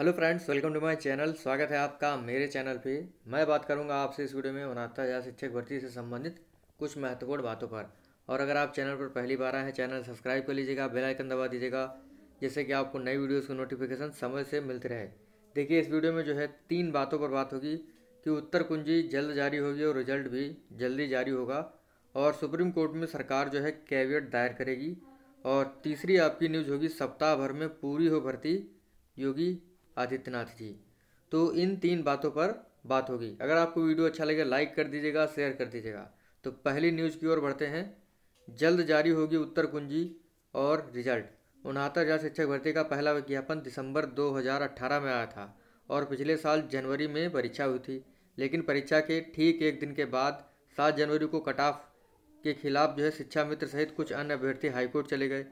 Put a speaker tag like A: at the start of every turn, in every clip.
A: hello friends welcome to my channel स्वागत है आपका मेरे चैनल पे मैं बात करूंगा आपसे इस वीडियो में उनहत्तर हज़ार शिक्षक भर्ती से संबंधित कुछ महत्वपूर्ण बातों पर और अगर आप चैनल पर पहली बार आए हैं चैनल सब्सक्राइब कर लीजिएगा बेल आइकन दबा दीजिएगा जिससे कि आपको नई वीडियोस की नोटिफिकेशन समय से मिलती रहे देखिए इस वीडियो में जो है तीन बातों पर बात होगी कि उत्तर कुंजी जल्द जारी होगी और रिजल्ट भी जल्दी जारी होगा और सुप्रीम कोर्ट में सरकार जो है कैवियट दायर करेगी और तीसरी आपकी न्यूज़ होगी सप्ताह भर में पूरी हो भर्ती योगी आदित्यनाथ जी तो इन तीन बातों पर बात होगी अगर आपको वीडियो अच्छा लगे लाइक कर दीजिएगा शेयर कर दीजिएगा तो पहली न्यूज़ की ओर बढ़ते हैं जल्द जारी होगी उत्तर कुंजी और रिजल्ट उनहत्तर हज़ार शिक्षक भर्ती का पहला विज्ञापन दिसंबर 2018 में आया था और पिछले साल जनवरी में परीक्षा हुई थी लेकिन परीक्षा के ठीक एक दिन के बाद सात जनवरी को कट ऑफ के खिलाफ जो है शिक्षा मित्र सहित कुछ अन्य अभ्यर्थी हाईकोर्ट चले गए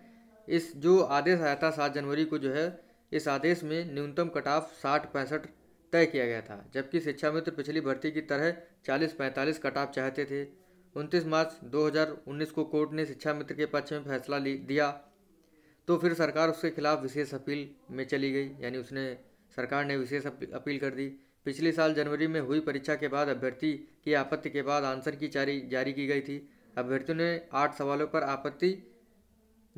A: इस जो आदेश आया था सात जनवरी को जो है इस आदेश में न्यूनतम कटाव साठ पैंसठ तय किया गया था जबकि शिक्षा मित्र पिछली भर्ती की तरह चालीस पैंतालीस कटाव चाहते थे उनतीस मार्च 2019 को कोर्ट ने शिक्षा मित्र के पक्ष में फैसला दिया तो फिर सरकार उसके खिलाफ विशेष अपील में चली गई यानी उसने सरकार ने विशेष अपील कर दी पिछले साल जनवरी में हुई परीक्षा के बाद अभ्यर्थी की आपत्ति के बाद आंसर की जारी जारी की गई थी अभ्यर्थियों ने आठ सवालों पर आपत्ति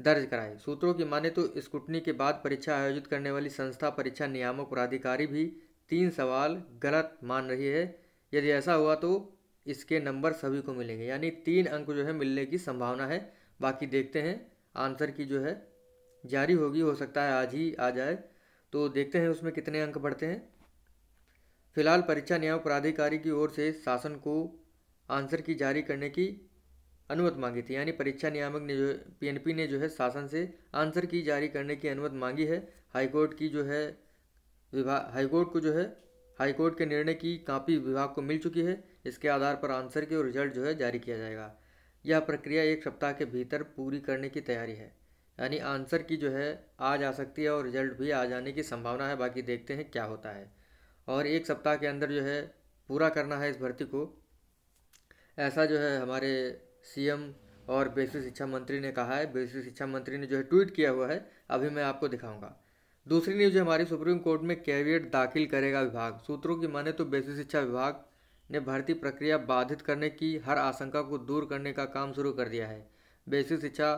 A: दर्ज कराए सूत्रों की माने तो स्कूटनी के बाद परीक्षा आयोजित करने वाली संस्था परीक्षा नियामक प्राधिकारी भी तीन सवाल गलत मान रही है यदि ऐसा हुआ तो इसके नंबर सभी को मिलेंगे यानी तीन अंक जो है मिलने की संभावना है बाकी देखते हैं आंसर की जो है जारी होगी हो सकता है आज ही आ जाए तो देखते हैं उसमें कितने अंक बढ़ते हैं फिलहाल परीक्षा नियामक प्राधिकारी की ओर से शासन को आंसर की जारी करने की अनुमत मांगी थी यानी परीक्षा नियामक ने जो पीएनपी ने जो है शासन से आंसर की जारी करने की अनुमत मांगी है हाईकोर्ट की जो है विभाग हाईकोर्ट को जो है हाईकोर्ट के निर्णय की कापी विभाग को मिल चुकी है इसके आधार पर आंसर के रिजल्ट जो है जारी किया जाएगा यह प्रक्रिया एक सप्ताह के भीतर पूरी करने की तैयारी है यानी आंसर की जो है आज आ सकती है और रिजल्ट भी आ जाने की संभावना है बाकी देखते हैं क्या होता है और एक सप्ताह के अंदर जो है पूरा करना है इस भर्ती को ऐसा जो है हमारे सीएम और बेसिक शिक्षा मंत्री ने कहा है बेसिक शिक्षा मंत्री ने जो है ट्वीट किया हुआ है अभी मैं आपको दिखाऊंगा दूसरी न्यूज हमारी सुप्रीम कोर्ट में कैविएट दाखिल करेगा विभाग सूत्रों की माने तो बेसिक शिक्षा विभाग ने भर्ती प्रक्रिया बाधित करने की हर आशंका को दूर करने का काम शुरू कर दिया है बेसिक शिक्षा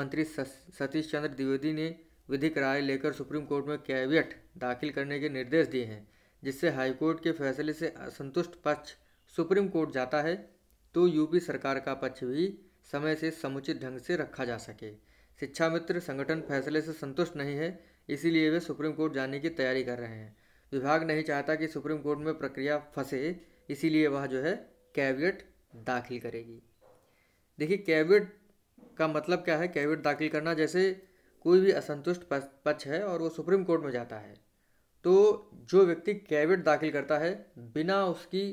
A: मंत्री सतीश चंद्र द्विवेदी ने विधिक राय लेकर सुप्रीम कोर्ट में कैवियट दाखिल करने के निर्देश दिए हैं जिससे हाईकोर्ट के फैसले से असंतुष्ट पक्ष सुप्रीम कोर्ट जाता है तो यूपी सरकार का पक्ष भी समय से समुचित ढंग से रखा जा सके शिक्षा मित्र संगठन फैसले से संतुष्ट नहीं है इसीलिए वे सुप्रीम कोर्ट जाने की तैयारी कर रहे हैं विभाग नहीं चाहता कि सुप्रीम कोर्ट में प्रक्रिया फंसे इसीलिए वह जो है कैबिनेट दाखिल करेगी देखिए कैबिनेट का मतलब क्या है कैबिनेट दाखिल करना जैसे कोई भी असंतुष्ट पक्ष है और वो सुप्रीम कोर्ट में जाता है तो जो व्यक्ति कैबिनेट दाखिल करता है बिना उसकी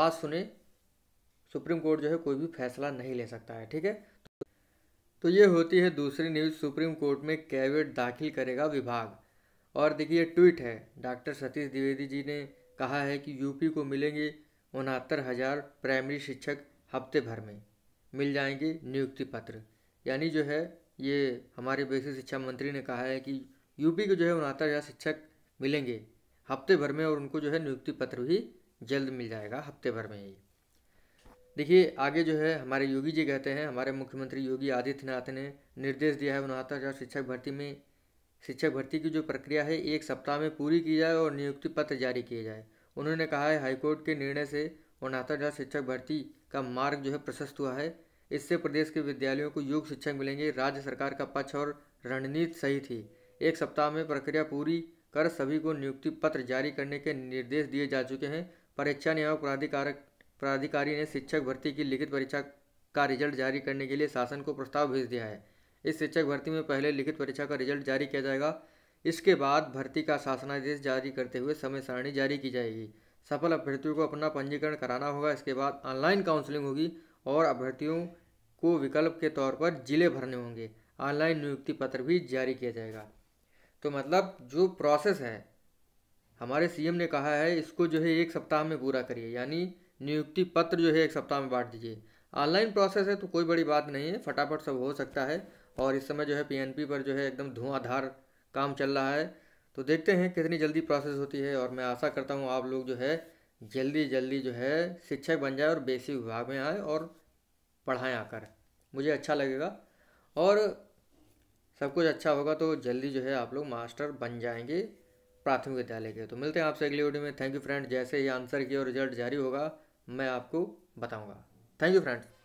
A: बात सुने सुप्रीम कोर्ट जो है कोई भी फैसला नहीं ले सकता है ठीक है तो ये होती है दूसरी न्यूज़ सुप्रीम कोर्ट में कैबिनेट दाखिल करेगा विभाग और देखिए ट्वीट है डॉक्टर सतीश द्विवेदी जी ने कहा है कि यूपी को मिलेंगे उनहत्तर हज़ार प्राइमरी शिक्षक हफ्ते भर में मिल जाएंगे नियुक्ति पत्र यानी जो है ये हमारे बेसिक शिक्षा मंत्री ने कहा है कि यूपी को जो है उनहत्तर हज़ार शिक्षक मिलेंगे हफ्ते भर में और उनको जो है नियुक्ति पत्र भी जल्द मिल जाएगा हफ्ते भर में ही देखिए आगे जो है हमारे योगी जी कहते हैं हमारे मुख्यमंत्री योगी आदित्यनाथ ने निर्देश दिया है उनहत्तर हज़ार शिक्षक भर्ती में शिक्षक भर्ती की जो प्रक्रिया है एक सप्ताह में पूरी की जाए और नियुक्ति पत्र जारी किए जाए उन्होंने कहा है हाईकोर्ट के निर्णय से उनहत्तर हज़ार शिक्षक भर्ती का मार्ग जो है प्रशस्त हुआ है इससे प्रदेश के विद्यालयों को योग शिक्षक मिलेंगे राज्य सरकार का पक्ष और रणनीति सही थी एक सप्ताह में प्रक्रिया पूरी कर सभी को नियुक्ति पत्र जारी करने के निर्देश दिए जा चुके हैं परीक्षा नियामक प्राधिकारक प्राधिकारी ने शिक्षक भर्ती की लिखित परीक्षा का रिजल्ट जारी करने के लिए शासन को प्रस्ताव भेज दिया है इस शिक्षक भर्ती में पहले लिखित परीक्षा का रिजल्ट जारी किया जाएगा इसके बाद भर्ती का शासनादेश जारी करते हुए समय सारणी जारी की जाएगी सफल अभ्यर्थियों को अपना पंजीकरण कराना होगा इसके बाद ऑनलाइन काउंसलिंग होगी और अभ्यर्थियों को विकल्प के तौर पर जिले भरने होंगे ऑनलाइन नियुक्ति पत्र भी जारी किया जाएगा तो मतलब जो प्रोसेस है हमारे सीएम ने कहा है इसको जो है एक सप्ताह में पूरा करिए यानी नियुक्ति पत्र जो है एक सप्ताह में बांट दीजिए ऑनलाइन प्रोसेस है तो कोई बड़ी बात नहीं है फटाफट सब हो सकता है और इस समय जो है पीएनपी पर जो है एकदम धुआंधार काम चल रहा है तो देखते हैं कितनी जल्दी प्रोसेस होती है और मैं आशा करता हूँ आप लोग जो है जल्दी जल्दी जो है शिक्षक बन जाए और बेसिक e विभाग में आए और पढ़ाएँ आकर मुझे अच्छा लगेगा और सब कुछ अच्छा होगा तो जल्दी जो है आप लोग मास्टर बन जाएंगे प्राथमिक विद्यालय के तो मिलते हैं आपसे अगली वीडियो में थैंक यू फ्रेंड जैसे ही आंसर की और रिजल्ट जारी होगा मैं आपको बताऊँगा थैंक यू फ्रेंड्स